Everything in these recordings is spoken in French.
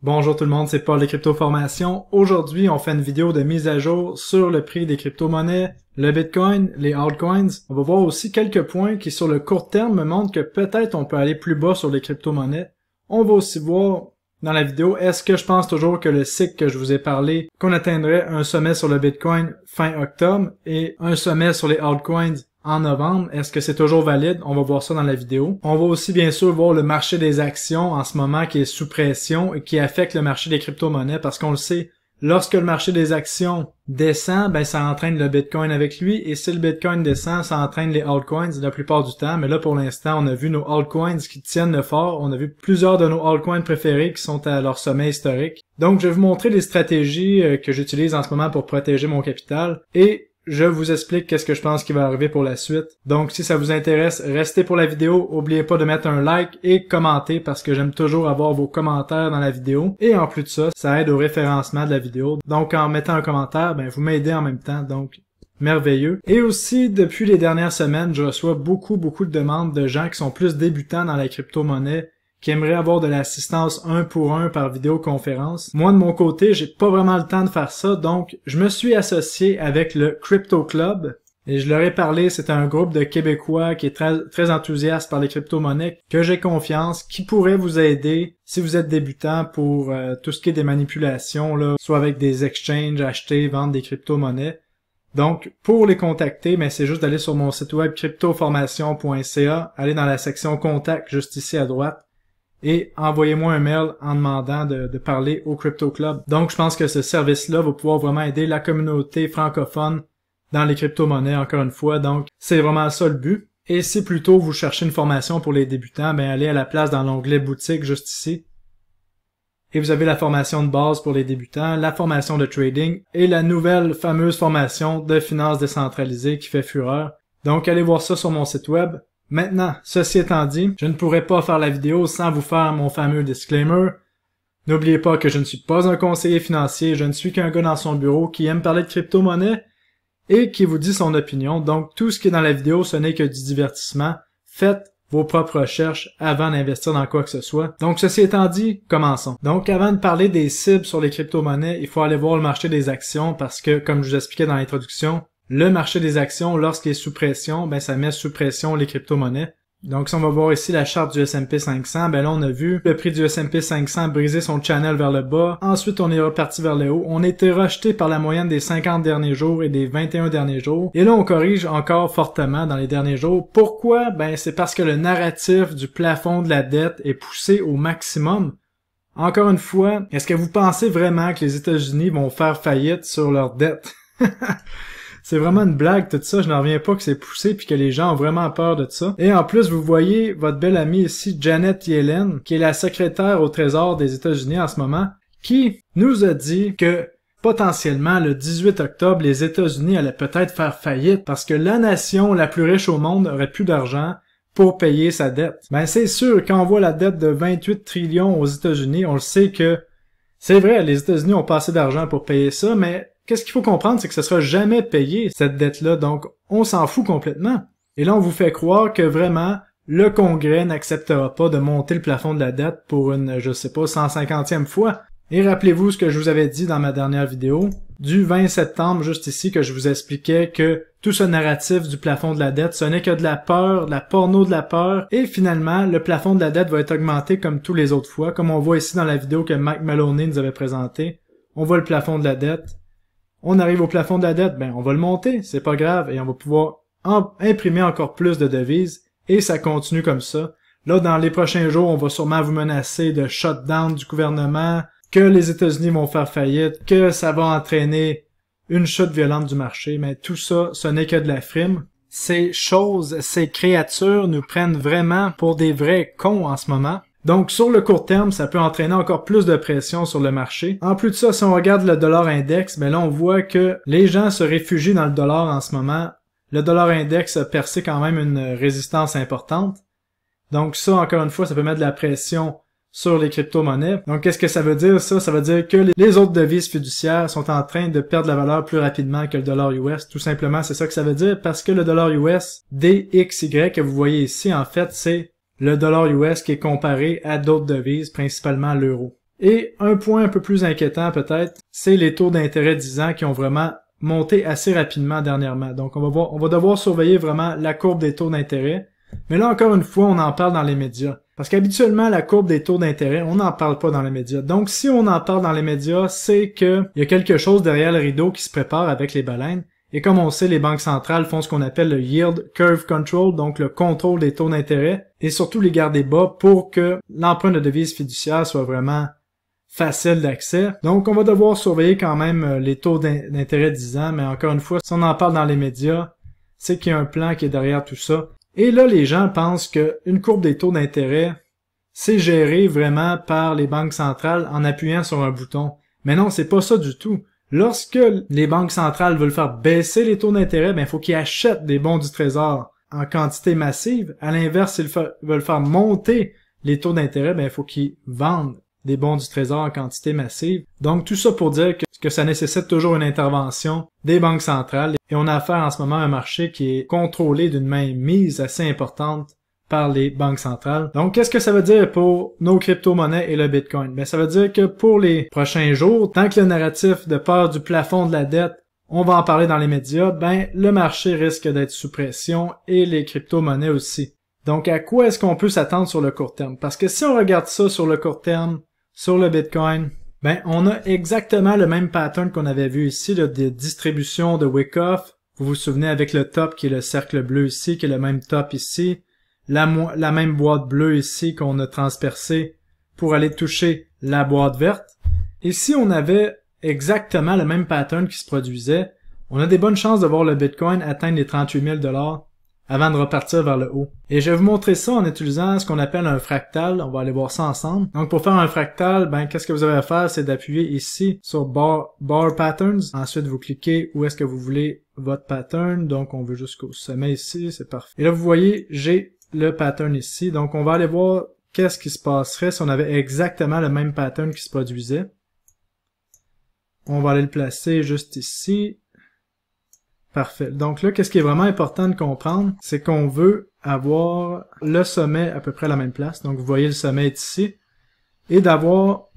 Bonjour tout le monde, c'est Paul de Crypto Formation. Aujourd'hui, on fait une vidéo de mise à jour sur le prix des crypto-monnaies, le Bitcoin, les altcoins. On va voir aussi quelques points qui sur le court terme me montrent que peut-être on peut aller plus bas sur les crypto-monnaies. On va aussi voir dans la vidéo, est-ce que je pense toujours que le cycle que je vous ai parlé, qu'on atteindrait un sommet sur le Bitcoin fin octobre et un sommet sur les altcoins en novembre. Est-ce que c'est toujours valide? On va voir ça dans la vidéo. On va aussi bien sûr voir le marché des actions en ce moment qui est sous pression et qui affecte le marché des crypto-monnaies parce qu'on le sait, Lorsque le marché des actions descend, ben ça entraîne le Bitcoin avec lui et si le Bitcoin descend, ça entraîne les altcoins la plupart du temps. Mais là pour l'instant, on a vu nos altcoins qui tiennent le fort. On a vu plusieurs de nos altcoins préférés qui sont à leur sommet historique. Donc je vais vous montrer les stratégies euh, que j'utilise en ce moment pour protéger mon capital et je vous explique qu'est-ce que je pense qui va arriver pour la suite. Donc si ça vous intéresse, restez pour la vidéo, oubliez pas de mettre un like et commenter parce que j'aime toujours avoir vos commentaires dans la vidéo et en plus de ça, ça aide au référencement de la vidéo. Donc en mettant un commentaire, ben, vous m'aidez en même temps. Donc merveilleux. Et aussi, depuis les dernières semaines, je reçois beaucoup, beaucoup de demandes de gens qui sont plus débutants dans la crypto-monnaie qui aimerait avoir de l'assistance un pour un par vidéoconférence. Moi, de mon côté, j'ai pas vraiment le temps de faire ça, donc je me suis associé avec le Crypto Club. Et je leur ai parlé, c'est un groupe de Québécois qui est très, très enthousiaste par les crypto-monnaies, que j'ai confiance, qui pourrait vous aider si vous êtes débutant pour euh, tout ce qui est des manipulations, là, soit avec des exchanges, acheter, vendre des crypto-monnaies. Donc, pour les contacter, mais c'est juste d'aller sur mon site web cryptoformation.ca, aller dans la section contact juste ici à droite et envoyez-moi un mail en demandant de, parler au Crypto Club. Donc, je pense que ce service-là va pouvoir vraiment aider la communauté francophone dans les crypto-monnaies, encore une fois. Donc, c'est vraiment ça le but. Et si plutôt vous cherchez une formation pour les débutants, ben allez à la place dans l'onglet boutique juste ici. Et vous avez la formation de base pour les débutants, la formation de trading et la nouvelle fameuse formation de finances décentralisées qui fait fureur. Donc allez voir ça sur mon site web Maintenant, ceci étant dit, je ne pourrais pas faire la vidéo sans vous faire mon fameux disclaimer. N'oubliez pas que je ne suis pas un conseiller financier, je ne suis qu'un gars dans son bureau qui aime parler de crypto-monnaie et qui vous dit son opinion. Donc tout ce qui est dans la vidéo, ce n'est que du divertissement. Faites vos propres recherches avant d'investir dans quoi que ce soit. Donc ceci étant dit, commençons. Donc avant de parler des cibles sur les crypto-monnaies, il faut aller voir le marché des actions parce que, comme je vous expliquais dans l'introduction, le marché des actions, lorsqu'il est sous pression, ben, ça met sous pression les crypto-monnaies. Donc, si on va voir ici la charte du S&P 500, ben là, on a vu le prix du S&P 500 briser son channel vers le bas. Ensuite, on est reparti vers le haut. On était rejeté par la moyenne des 50 derniers jours et des 21 derniers jours. Et là, on corrige encore fortement dans les derniers jours. Pourquoi? Ben, c'est parce que le narratif du plafond de la dette est poussé au maximum. Encore une fois, est-ce que vous pensez vraiment que les États-Unis vont faire faillite sur leur dette? C'est vraiment une blague, tout ça. Je n'en reviens pas que c'est poussé puis que les gens ont vraiment peur de ça. Et en plus, vous voyez votre belle amie ici, Janet Yellen, qui est la secrétaire au Trésor des États-Unis en ce moment, qui nous a dit que potentiellement le 18 octobre, les États-Unis allaient peut-être faire faillite parce que la nation la plus riche au monde aurait plus d'argent pour payer sa dette. Ben c'est sûr, quand on voit la dette de 28 trillions aux États-Unis, on le sait que c'est vrai, les États-Unis ont pas assez d'argent pour payer ça, mais Qu'est-ce qu'il faut comprendre, c'est que ce sera jamais payé, cette dette-là, donc on s'en fout complètement. Et là, on vous fait croire que vraiment, le Congrès n'acceptera pas de monter le plafond de la dette pour une, je sais pas, 150e fois. Et rappelez-vous ce que je vous avais dit dans ma dernière vidéo, du 20 septembre juste ici, que je vous expliquais que tout ce narratif du plafond de la dette, ce n'est que de la peur, de la porno de la peur, et finalement, le plafond de la dette va être augmenté comme tous les autres fois, comme on voit ici dans la vidéo que Mike Maloney nous avait présentée. On voit le plafond de la dette, on arrive au plafond de la dette, ben on va le monter, c'est pas grave, et on va pouvoir imprimer encore plus de devises, et ça continue comme ça. Là, dans les prochains jours, on va sûrement vous menacer de shutdown du gouvernement, que les États-Unis vont faire faillite, que ça va entraîner une chute violente du marché, mais tout ça, ce n'est que de la frime. Ces choses, ces créatures nous prennent vraiment pour des vrais cons en ce moment. Donc sur le court terme, ça peut entraîner encore plus de pression sur le marché. En plus de ça, si on regarde le dollar index, ben là on voit que les gens se réfugient dans le dollar en ce moment. Le dollar index a percé quand même une résistance importante. Donc ça, encore une fois, ça peut mettre de la pression sur les crypto-monnaies. Donc qu'est-ce que ça veut dire ça? Ça veut dire que les autres devises fiduciaires sont en train de perdre la valeur plus rapidement que le dollar US. Tout simplement, c'est ça que ça veut dire parce que le dollar US DXY que vous voyez ici, en fait, c'est le dollar US qui est comparé à d'autres devises, principalement l'euro. Et un point un peu plus inquiétant peut-être, c'est les taux d'intérêt 10 ans qui ont vraiment monté assez rapidement dernièrement. Donc on va voir, on va devoir surveiller vraiment la courbe des taux d'intérêt. Mais là encore une fois, on en parle dans les médias. Parce qu'habituellement, la courbe des taux d'intérêt, on n'en parle pas dans les médias. Donc si on en parle dans les médias, c'est qu'il y a quelque chose derrière le rideau qui se prépare avec les baleines. Et comme on sait, les banques centrales font ce qu'on appelle le yield curve control, donc le contrôle des taux d'intérêt, et surtout les garder bas pour que l'emprunt de devises fiduciaires soit vraiment facile d'accès. Donc, on va devoir surveiller quand même euh, les taux d'intérêt 10 ans, mais encore une fois, si on en parle dans les médias, c'est qu'il y a un plan qui est derrière tout ça. Et là, les gens pensent qu'une courbe des taux d'intérêt, c'est géré vraiment par les banques centrales en appuyant sur un bouton. Mais non, c'est pas ça du tout. Lorsque les banques centrales veulent faire baisser les taux d'intérêt, ben, il faut qu'ils achètent des bons du trésor en quantité massive. À l'inverse, s'ils veulent faire monter les taux d'intérêt, ben, il faut qu'ils vendent des bons du trésor en quantité massive. Donc, tout ça pour dire que, ça nécessite toujours une intervention des banques centrales et on a affaire en ce moment à un marché qui est contrôlé d'une main mise assez importante par les banques centrales. Donc, qu'est-ce que ça veut dire pour nos crypto-monnaies et le Bitcoin? Ben, ça veut dire que pour les prochains jours, tant que le narratif de peur du plafond de la dette on va en parler dans les médias, ben le marché risque d'être sous pression et les crypto-monnaies aussi. Donc à quoi est-ce qu'on peut s'attendre sur le court terme? Parce que si on regarde ça sur le court terme, sur le Bitcoin, ben on a exactement le même pattern qu'on avait vu ici là, des distributions de wake-off. Vous vous souvenez avec le top qui est le cercle bleu ici, qui est le même top ici, la, même boîte bleue ici qu'on a transpercée pour aller toucher la boîte verte. Et si on avait exactement le même pattern qui se produisait, on a des bonnes chances de voir le Bitcoin atteindre les 38 000 dollars avant de repartir vers le haut. Et je vais vous montrer ça en utilisant ce qu'on appelle un fractal. On va aller voir ça ensemble. Donc pour faire un fractal, ben qu'est-ce que vous avez à faire, c'est d'appuyer ici sur bar, bar patterns. Ensuite, vous cliquez où est-ce que vous voulez votre pattern. Donc on veut jusqu'au sommet ici, c'est parfait. Et là vous voyez, j'ai le pattern ici. Donc, on va aller voir qu'est-ce qui se passerait si on avait exactement le même pattern qui se produisait. On va aller le placer juste ici. Parfait. Donc là, qu'est-ce qui est vraiment important de comprendre, c'est qu'on veut avoir le sommet à peu près à la même place. Donc, vous voyez, le sommet ici. Et d'avoir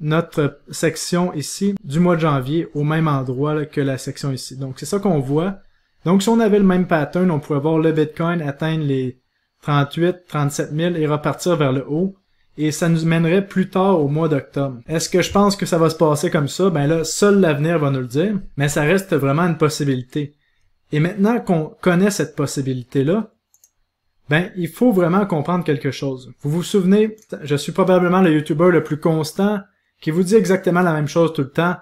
notre section ici du mois de janvier au même endroit que la section ici. Donc, c'est ça qu'on voit. Donc, si on avait le même pattern, on pourrait voir le Bitcoin atteindre les 38, 37 000 et repartir vers le haut. Et ça nous mènerait plus tard au mois d'octobre. Est-ce que je pense que ça va se passer comme ça? Ben là, seul l'avenir va nous le dire, mais ça reste vraiment une possibilité. Et maintenant qu'on connaît cette possibilité-là, ben, il faut vraiment comprendre quelque chose. Vous vous souvenez, je suis probablement le YouTuber le plus constant qui vous dit exactement la même chose tout le temps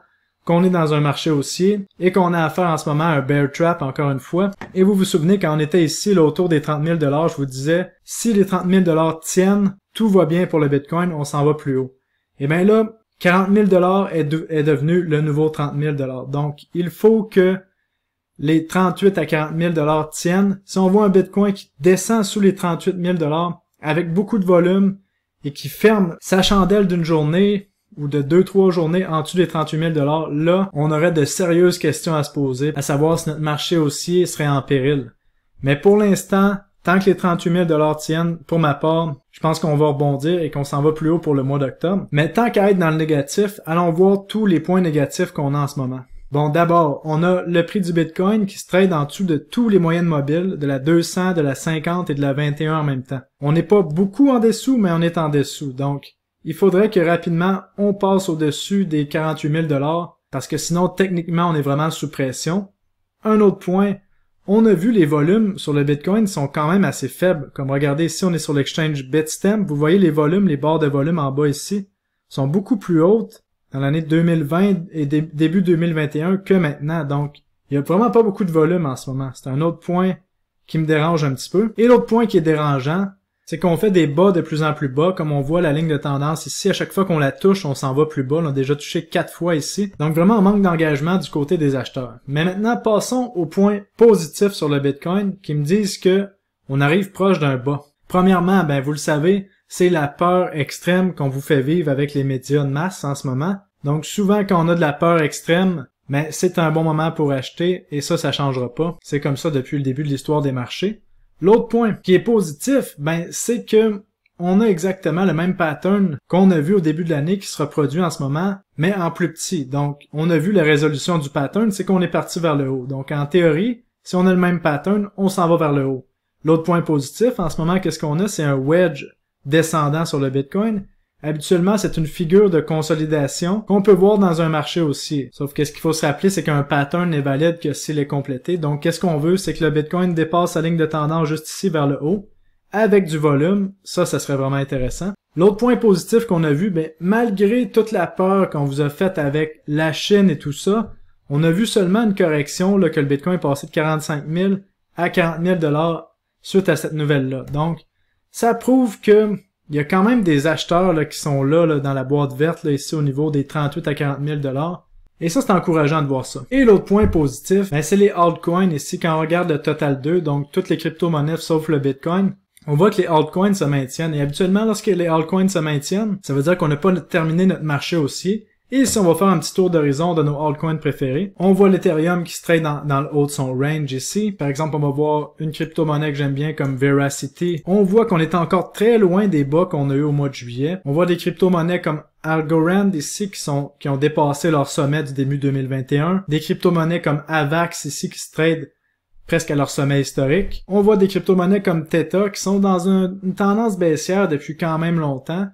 qu'on est dans un marché haussier et qu'on a affaire en ce moment à un bear trap encore une fois. Et vous vous souvenez quand on était ici, là, autour des 30 000 je vous disais, si les 30 000 tiennent, tout va bien pour le Bitcoin, on s'en va plus haut. Et bien là, 40 000 est, est devenu le nouveau 30 000 Donc, il faut que les 38 à 40 000 tiennent. Si on voit un Bitcoin qui descend sous les 38 000 avec beaucoup de volume et qui ferme sa chandelle d'une journée, ou de 2-3 journées en dessous des 38 000 là, on aurait de sérieuses questions à se poser, à savoir si notre marché aussi serait en péril. Mais pour l'instant, tant que les 38 000 tiennent, pour ma part, je pense qu'on va rebondir et qu'on s'en va plus haut pour le mois d'octobre. Mais tant qu'à être dans le négatif, allons voir tous les points négatifs qu'on a en ce moment. Bon, d'abord, on a le prix du Bitcoin qui se trade en dessous de tous les moyennes mobiles, de la 200, de la 50 et de la 21 en même temps. On n'est pas beaucoup en dessous, mais on est en dessous. Donc, il faudrait que rapidement on passe au-dessus des 48 000 dollars parce que sinon techniquement on est vraiment sous pression. Un autre point, on a vu les volumes sur le Bitcoin sont quand même assez faibles. Comme regardez ici, on est sur l'exchange Bitstamp, vous voyez les volumes, les barres de volume en bas ici sont beaucoup plus hautes dans l'année 2020 et début 2021 que maintenant. Donc, il n'y a vraiment pas beaucoup de volume en ce moment. C'est un autre point qui me dérange un petit peu. Et l'autre point qui est dérangeant, c'est qu'on fait des bas de plus en plus bas, comme on voit la ligne de tendance ici. À chaque fois qu'on la touche, on s'en va plus bas. On a déjà touché quatre fois ici. Donc vraiment, on manque d'engagement du côté des acheteurs. Mais maintenant, passons au point positif sur le Bitcoin, qui me disent que on arrive proche d'un bas. Premièrement, ben vous le savez, c'est la peur extrême qu'on vous fait vivre avec les médias de masse en ce moment. Donc souvent, quand on a de la peur extrême, mais ben, c'est un bon moment pour acheter et ça, ça changera pas. C'est comme ça depuis le début de l'histoire des marchés. L'autre point qui est positif, ben, c'est que on a exactement le même pattern qu'on a vu au début de l'année qui se reproduit en ce moment, mais en plus petit. Donc, on a vu la résolution du pattern, c'est qu'on est parti vers le haut. Donc, en théorie, si on a le même pattern, on s'en va vers le haut. L'autre point positif, en ce moment, qu'est-ce qu'on a? C'est un wedge descendant sur le Bitcoin Habituellement, c'est une figure de consolidation qu'on peut voir dans un marché aussi Sauf quest ce qu'il faut se rappeler, c'est qu'un pattern n'est valide que s'il est complété. Donc, qu'est-ce qu'on veut? C'est que le Bitcoin dépasse sa ligne de tendance juste ici vers le haut. Avec du volume, ça, ça serait vraiment intéressant. L'autre point positif qu'on a vu, ben, malgré toute la peur qu'on vous a faite avec la chaîne et tout ça, on a vu seulement une correction, là, que le Bitcoin est passé de 45 000 à 40 000 dollars suite à cette nouvelle-là. Donc, ça prouve que il y a quand même des acheteurs là, qui sont là, dans la boîte verte, là, ici au niveau des 38 à 40 000 et ça, c'est encourageant de voir ça. Et l'autre point positif, ben, c'est les altcoins. Ici, quand on regarde le total 2, donc toutes les crypto-monnaies sauf le Bitcoin, on voit que les altcoins se maintiennent. Et habituellement, lorsque les altcoins se maintiennent, ça veut dire qu'on n'a pas terminé notre marché haussier. Et si on va faire un petit tour d'horizon de nos altcoins préférés, on voit l'Ethereum qui se trade dans, le haut de son range ici. Par exemple, on va voir une crypto-monnaie que j'aime bien comme Veracity. On voit qu'on est encore très loin des bas qu'on a eu au mois de juillet. On voit des crypto-monnaies comme Algorand ici qui sont qui ont dépassé leur sommet du début 2021. Des crypto-monnaies comme Avax ici qui se trade presque à leur sommet historique. On voit des crypto-monnaies comme Theta qui sont dans une tendance baissière depuis quand même longtemps,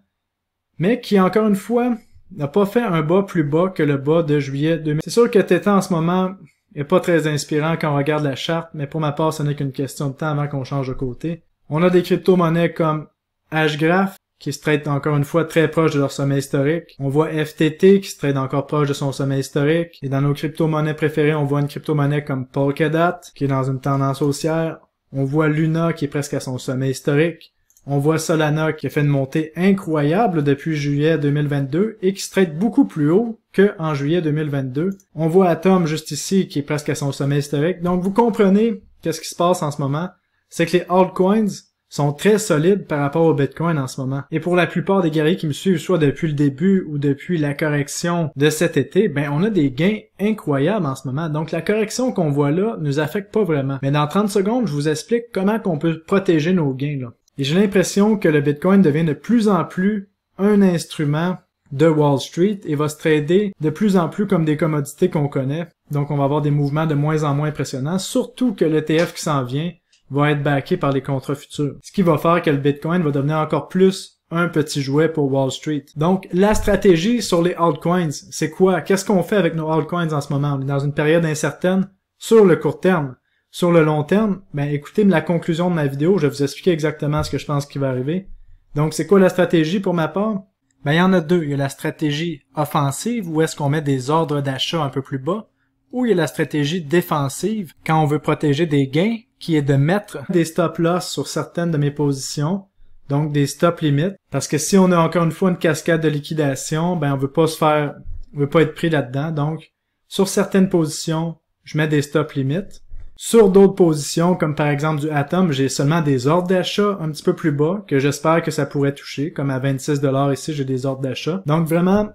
mais qui encore une fois n'a pas fait un bas plus bas que le bas de juillet 2000. C'est sûr que Tétan en ce moment est pas très inspirant quand on regarde la charte, mais pour ma part, ce n'est qu'une question de temps avant qu'on change de côté. On a des crypto-monnaies comme Hgraph, qui se traitent encore une fois très proche de leur sommet historique. On voit FTT qui se traite encore proche de son sommet historique. Et dans nos crypto-monnaies préférées, on voit une crypto-monnaie comme Polkadot, qui est dans une tendance haussière. On voit Luna qui est presque à son sommet historique. On voit Solana qui a fait une montée incroyable depuis juillet 2022 et qui se traite beaucoup plus haut qu'en juillet 2022. On voit Atom juste ici qui est presque à son sommet historique. Donc vous comprenez qu'est-ce qui se passe en ce moment. C'est que les altcoins sont très solides par rapport au Bitcoin en ce moment. Et pour la plupart des guerriers qui me suivent, soit depuis le début ou depuis la correction de cet été, ben on a des gains incroyables en ce moment. Donc la correction qu'on voit là nous affecte pas vraiment. Mais dans 30 secondes, je vous explique comment qu'on peut protéger nos gains là. Et j'ai l'impression que le Bitcoin devient de plus en plus un instrument de Wall Street et va se trader de plus en plus comme des commodités qu'on connaît. Donc on va avoir des mouvements de moins en moins impressionnants, surtout que l'ETF qui s'en vient va être backé par les contrats futurs. Ce qui va faire que le Bitcoin va devenir encore plus un petit jouet pour Wall Street. Donc, la stratégie sur les altcoins, c'est quoi? Qu'est-ce qu'on fait avec nos altcoins en ce moment? On est dans une période incertaine sur le court terme sur le long terme, ben écoutez la conclusion de ma vidéo, je vais vous expliquer exactement ce que je pense qui va arriver. Donc c'est quoi la stratégie pour ma part? Ben il y en a deux. Il y a la stratégie offensive où est-ce qu'on met des ordres d'achat un peu plus bas, ou il y a la stratégie défensive quand on veut protéger des gains, qui est de mettre des stop loss sur certaines de mes positions, donc des stop limites, parce que si on a encore une fois une cascade de liquidation, ben on veut pas se faire, on veut pas être pris là-dedans. Donc sur certaines positions, je mets des stop limites. Sur d'autres positions, comme par exemple du Atom, j'ai seulement des ordres d'achat un petit peu plus bas, que j'espère que ça pourrait toucher, comme à 26$ ici, j'ai des ordres d'achat. Donc vraiment,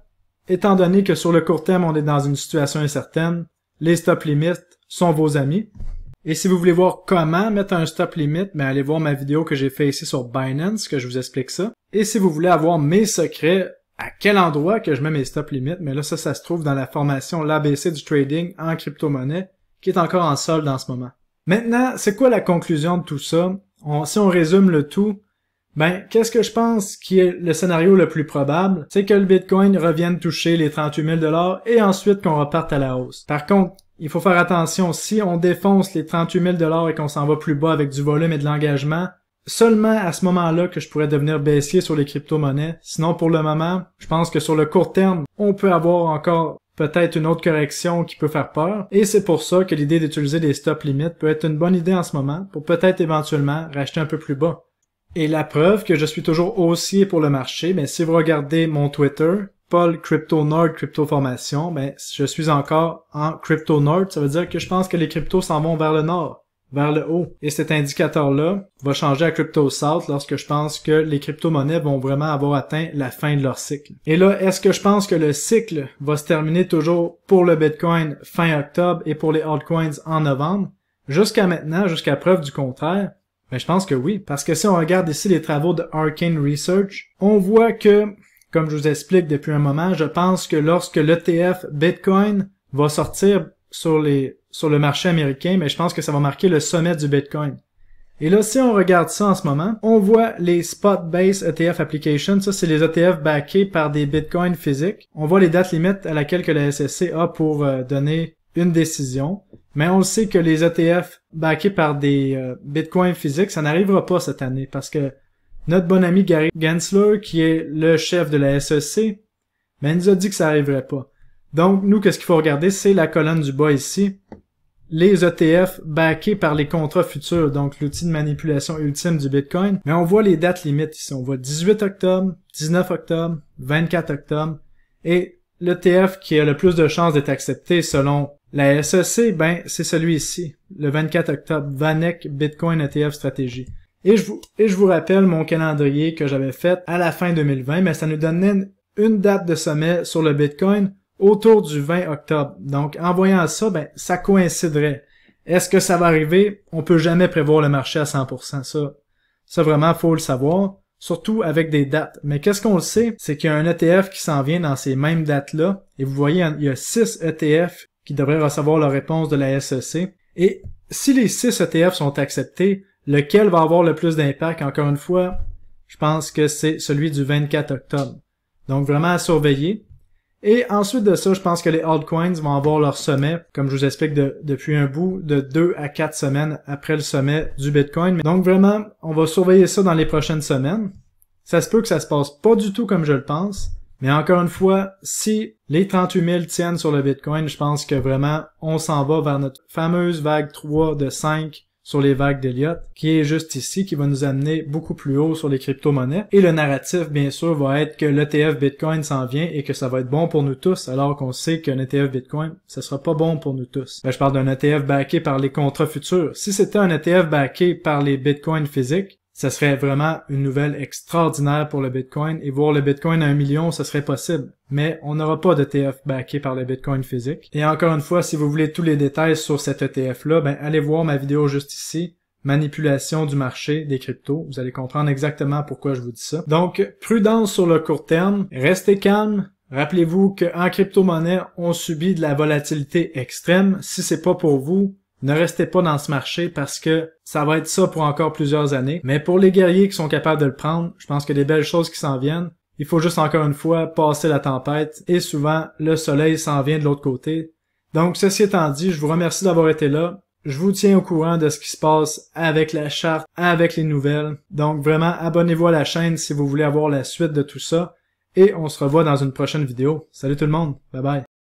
étant donné que sur le court terme, on est dans une situation incertaine, les stop limites sont vos amis. Et si vous voulez voir comment mettre un stop limit, mais ben allez voir ma vidéo que j'ai fait ici sur Binance, que je vous explique ça. Et si vous voulez avoir mes secrets, à quel endroit que je mets mes stop limits, mais ben là ça, ça se trouve dans la formation L'ABC du trading en crypto-monnaie qui est encore en solde en ce moment. Maintenant, c'est quoi la conclusion de tout ça? si on résume le tout, ben, qu'est-ce que je pense qui est le scénario le plus probable? C'est que le Bitcoin revienne toucher les 38 000 dollars et ensuite qu'on reparte à la hausse. Par contre, il faut faire attention, si on défonce les 38 000 dollars et qu'on s'en va plus bas avec du volume et de l'engagement, seulement à ce moment-là que je pourrais devenir baissier sur les crypto-monnaies. Sinon, pour le moment, je pense que sur le court terme, on peut avoir encore peut-être une autre correction qui peut faire peur, et c'est pour ça que l'idée d'utiliser des stop limites peut être une bonne idée en ce moment pour peut-être éventuellement racheter un peu plus bas. Et la preuve que je suis toujours haussier pour le marché, mais si vous regardez mon Twitter, Paul Crypto Nord Crypto Formation, ben, je suis encore en Crypto Nord. Ça veut dire que je pense que les cryptos s'en vont vers le nord vers le haut. Et cet indicateur-là va changer à Crypto salt lorsque je pense que les crypto-monnaies vont vraiment avoir atteint la fin de leur cycle. Et là, est-ce que je pense que le cycle va se terminer toujours pour le Bitcoin fin octobre et pour les altcoins en novembre? Jusqu'à maintenant, jusqu'à preuve du contraire, mais ben, je pense que oui, parce que si on regarde ici les travaux de Arcane Research, on voit que, comme je vous explique depuis un moment, je pense que lorsque l'ETF Bitcoin va sortir sur les sur le marché américain, mais je pense que ça va marquer le sommet du Bitcoin. Et là, si on regarde ça en ce moment, on voit les spot-based ETF applications. Ça, c'est les ETF backés par des bitcoins physiques. On voit les dates limites à laquelle que la SEC a pour euh, donner une décision. Mais on sait que les ETF backés par des euh, bitcoins physiques, ça n'arrivera pas cette année parce que notre bon ami Gary Gensler, qui est le chef de la SEC, mais ben, nous a dit que ça n'arriverait pas. Donc, nous, qu'est-ce qu'il faut regarder? C'est la colonne du bas ici. Les ETF backés par les contrats futurs, donc l'outil de manipulation ultime du Bitcoin. Mais on voit les dates limites ici. On voit 18 octobre, 19 octobre, 24 octobre. Et l'ETF qui a le plus de chances d'être accepté selon la SEC, ben, c'est celui-ci, le 24 octobre, Vanek Bitcoin ETF Stratégie. Et je vous, et je vous rappelle mon calendrier que j'avais fait à la fin 2020, mais ça nous donnait une date de sommet sur le Bitcoin autour du 20 octobre. Donc, en voyant ça, ben, ça coïnciderait. Est-ce que ça va arriver? On peut jamais prévoir le marché à 100%. Ça, ça vraiment, faut le savoir. Surtout avec des dates. Mais qu'est-ce qu'on le sait? C'est qu'il y a un ETF qui s'en vient dans ces mêmes dates-là. Et vous voyez, hein, il y a 6 ETF qui devraient recevoir la réponse de la SEC. Et si les 6 ETF sont acceptés, lequel va avoir le plus d'impact? Encore une fois, je pense que c'est celui du 24 octobre. Donc vraiment à surveiller. Et ensuite de ça, je pense que les altcoins vont avoir leur sommet, comme je vous explique depuis un bout, de 2 à 4 semaines après le sommet du Bitcoin. Donc vraiment, on va surveiller ça dans les prochaines semaines. Ça se peut que ça se passe pas du tout comme je le pense. Mais encore une fois, si les 38 000 tiennent sur le Bitcoin, je pense que vraiment, on s'en va vers notre fameuse vague 3 de 5 sur les vagues d'Elliott, qui est juste ici, qui va nous amener beaucoup plus haut sur les crypto-monnaies. Et le narratif, bien sûr, va être que l'ETF Bitcoin s'en vient et que ça va être bon pour nous tous, alors qu'on sait qu'un ETF Bitcoin, ça sera pas bon pour nous tous. Ben, je parle d'un ETF backé par les contrats futurs. Si c'était un ETF backé par les Bitcoins physiques, ce serait vraiment une nouvelle extraordinaire pour le Bitcoin et voir le Bitcoin à un million, ce serait possible. Mais on n'aura pas d'ETF backé par le Bitcoin physique. Et encore une fois, si vous voulez tous les détails sur cet ETF-là, ben allez voir ma vidéo juste ici manipulation du marché des cryptos. Vous allez comprendre exactement pourquoi je vous dis ça. Donc, prudence sur le court terme, restez calme. Rappelez-vous qu'en crypto-monnaie, on subit de la volatilité extrême. Si c'est pas pour vous, ne restez pas dans ce marché parce que ça va être ça pour encore plusieurs années. Mais pour les guerriers qui sont capables de le prendre, je pense que des belles choses qui s'en viennent. Il faut juste encore une fois passer la tempête et souvent le soleil s'en vient de l'autre côté. Donc ceci étant dit, je vous remercie d'avoir été là. Je vous tiens au courant de ce qui se passe avec la charte, avec les nouvelles. Donc vraiment, abonnez-vous à la chaîne si vous voulez avoir la suite de tout ça. Et on se revoit dans une prochaine vidéo. Salut tout le monde. Bye bye.